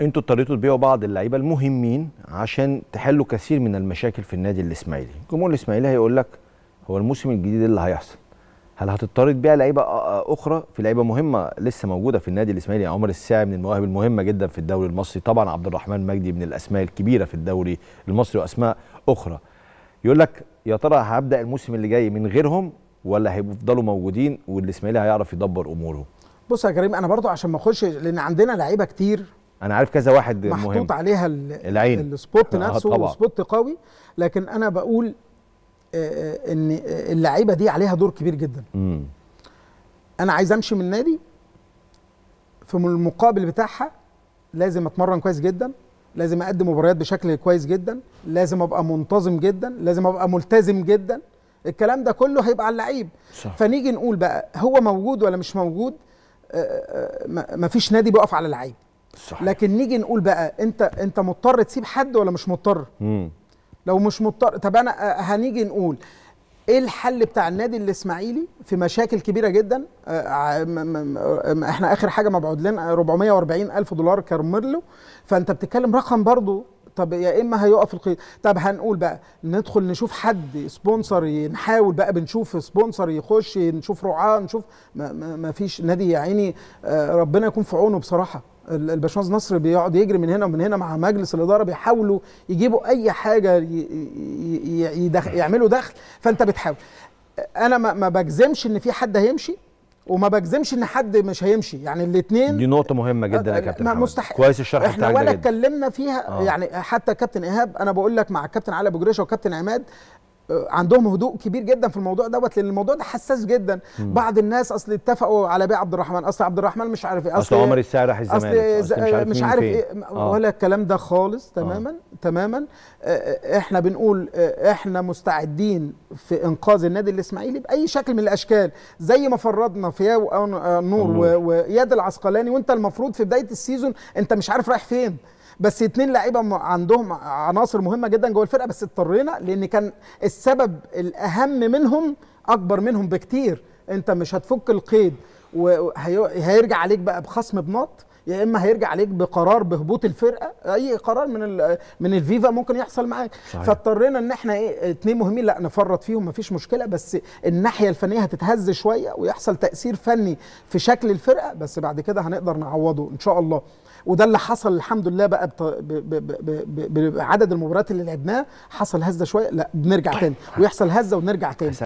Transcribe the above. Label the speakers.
Speaker 1: انتوا اضطريتوا تبيعوا بعض اللعيبه المهمين عشان تحلوا كثير من المشاكل في النادي الاسماعيلي جمهور الاسماعيلي هيقول لك هو الموسم الجديد اللي هيحصل هل هتضطر تبيع لعيبه اخرى في لعيبه مهمه لسه موجوده في النادي الاسماعيلي يعني عمر الساعي من المواهب المهمه جدا في الدوري المصري طبعا عبد الرحمن مجدي من الاسماء الكبيره في الدوري المصري واسماء اخرى يقول لك يا ترى هبدا الموسم اللي جاي من غيرهم ولا هيفضلوا موجودين والاسماعيلي هيعرف يدبر اموره
Speaker 2: بص يا كريم انا برضو عشان ما اخش لان عندنا لعيبه كتير
Speaker 1: انا عارف كذا واحد محطوط مهم محطوط عليها العين السبوت آه، نفسه
Speaker 2: سبوت قوي لكن انا بقول آه، آه، ان اللعيبه دي عليها دور كبير جدا مم. انا عايز امشي من النادي في المقابل بتاعها لازم اتمرن كويس جدا لازم اقدم مباريات بشكل كويس جدا لازم ابقى منتظم جدا لازم ابقى ملتزم جدا الكلام ده كله هيبقى على اللعيب فنيجي نقول بقى هو موجود ولا مش موجود مفيش نادي بيقف على لعيب صح. لكن نيجي نقول بقى انت انت مضطر تسيب حد ولا مش مضطر مم. لو مش مضطر طب انا هنيجي نقول ايه الحل بتاع النادي الاسماعيلي في مشاكل كبيره جدا احنا اخر حاجه مبعود لنا 440 الف دولار كارميرلو فانت بتتكلم رقم برضه طب يا اما هيقف القيد طب هنقول بقى ندخل نشوف حد سبونسر نحاول بقى بنشوف سبونسر يخش نشوف رعاه نشوف ما, ما فيش نادي يا عيني ربنا يكون في عونه بصراحه الباشمهندس نصر بيقعد يجري من هنا ومن هنا مع مجلس الاداره بيحاولوا يجيبوا اي حاجه يدخل يعملوا دخل فانت بتحاول انا ما بجزمش ان في حد هيمشي وما بجزمش ان حد مش هيمشي يعني
Speaker 1: الاثنين دي نقطه مهمه جدا يا أه، أه، كابتن مستحيل كويس الشرح بتاعك احنا ولا
Speaker 2: اتكلمنا فيها آه. يعني حتى كابتن ايهاب انا بقول لك مع كابتن علي ابو جريشه وكابتن عماد آه، عندهم هدوء كبير جدا في الموضوع دوت لان الموضوع ده حساس جدا م. بعض الناس اصل اتفقوا على بيع عبد الرحمن اصل عبد الرحمن مش عارف ايه اصل, عمر الساعي راح الزمالك اصل, مش عارف, مش عارف ايه آه. ولا الكلام ده خالص آه. تماما آه. تماما آه، احنا بنقول احنا مستعدين في انقاذ النادي الاسماعيلي باي شكل من الاشكال زي ما فرضنا في نور وياد العسقلاني وانت المفروض في بدايه السيزون انت مش عارف رايح فين بس اتنين لعيبه عندهم عناصر مهمه جدا جوه الفرقه بس اضطرينا لان كان السبب الاهم منهم اكبر منهم بكتير انت مش هتفك القيد وهيرجع عليك بقى بخصم بنط يا اما هيرجع عليك بقرار بهبوط الفرقه اي قرار من من الفيفا ممكن يحصل معاك فاضطرينا ان احنا ايه اثنين مهمين لا نفرط فيهم مفيش مشكله بس الناحيه الفنيه هتتهز شويه ويحصل تاثير فني في شكل الفرقه بس بعد كده هنقدر نعوضه ان شاء الله وده اللي حصل الحمد لله بقى بعدد المباريات اللي لعبناها حصل هزه شويه لا بنرجع طيب. تاني ويحصل هزه ونرجع تاني